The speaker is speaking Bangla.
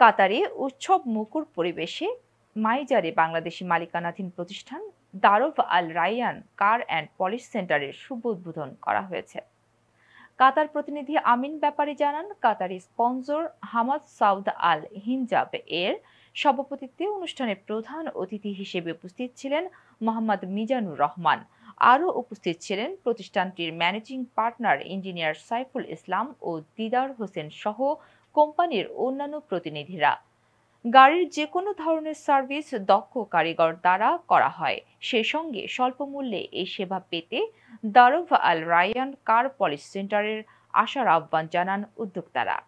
কাতারে উৎসব মুকুর পরিবেশে মাইজারে বাংলাদেশি মালিকানাধীন প্রতিষ্ঠান Darb Al Rayyan car and polish সেন্টারের শুভ উদ্বোধন করা হয়েছে কাতার প্রতিনিধি আমিন ব্যাপারী জানান কাতারি sponsor Hamad Saud Al Hinjab এর সভাপতিত্বে অনুষ্ঠানে প্রধান অতিথি হিসেবে উপস্থিত ছিলেন মোহাম্মদ মিজানুর রহমান আরও উপস্থিত ছিলেন প্রতিষ্ঠানটির managing partner engineer Saiful Islam ও দিদার হোসেন সহ কোম্পানির অন্যান্য প্রতিনিধিরা গাড়ির যে কোনো ধরনের সার্ভিস দক্ষ কারিগর দ্বারা করা হয় সে সঙ্গে স্বল্প মূল্যে এই সেবা পেতে দারুভ আল রায়ান কার পলিশ সেন্টারের আসার আহ্বান জানান উদ্যোক্তারা